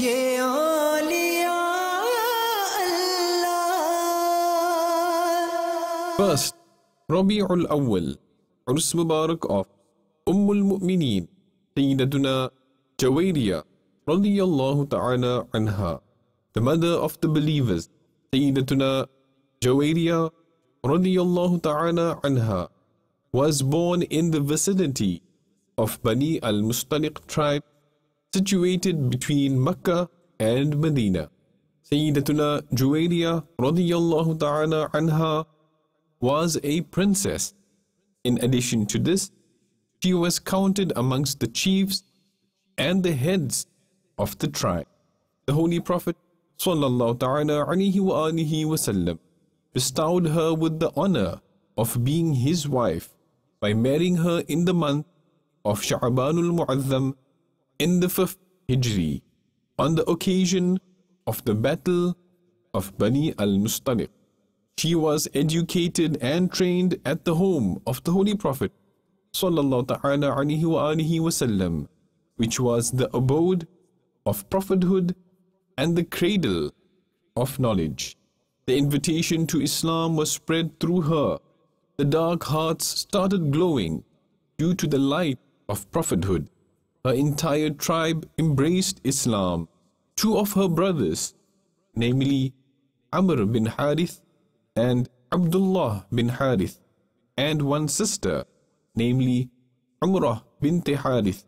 ये औलिया अल्लाह First, ربيع الأول عرس مبارك of أم المؤمنين سيدتنا جويرية رضي الله تعالى عنها the mother of the believers سيدتنا جويرية رضي الله تعالى عنها was born in the vicinity of Bani al-Mustaliq tribe situated between Mecca and Medina. Sayyidatuna Juwayriya radiyallahu ta'ala anha was a princess. In addition to this, she was counted amongst the chiefs and the heads of the tribe. The Holy Prophet sallallahu ta'ala wa bestowed her with the honor of being his wife by marrying her in the month of Sha'banul Mu'azzam in the 5th Hijri on the occasion of the Battle of Bani al-Mustaliq. She was educated and trained at the home of the Holy Prophet وسلم, which was the abode of prophethood and the cradle of knowledge. The invitation to Islam was spread through her. The dark hearts started glowing due to the light of prophethood her entire tribe embraced Islam. Two of her brothers, namely Amr bin Harith and Abdullah bin Harith, and one sister, namely Umrah bint Harith,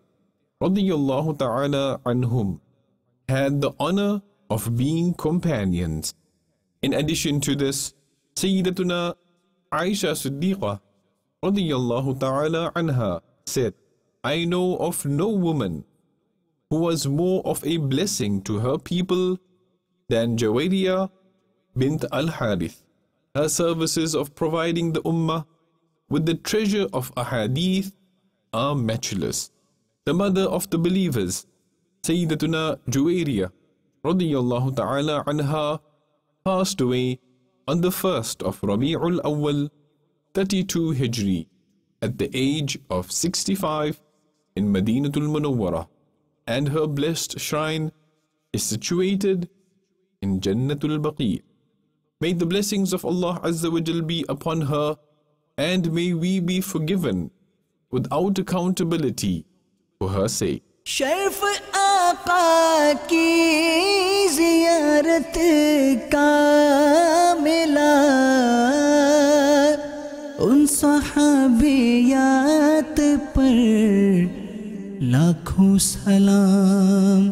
radiyallahu ta'ala anhum, had the honor of being companions. In addition to this, Sayyidatuna Aisha Siddiqah, radiyallahu ta'ala anha, said, I know of no woman who was more of a blessing to her people than Jawadiya bint al-Harith. Her services of providing the Ummah with the treasure of Ahadith are matchless. The mother of the believers, Sayyidatuna Juwairiya radiyallahu ta'ala anha passed away on the 1st of Rabi'ul Awwal 32 Hijri at the age of 65 in Madinatul Munawwarah and her blessed shrine is situated in Jannatul Baqi. May the blessings of Allah Azza wa Jal be upon her and may we be forgiven without accountability for her sake. लाखों सलाम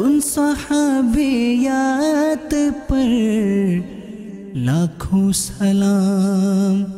उन सहाबियात पर लाखों सलाम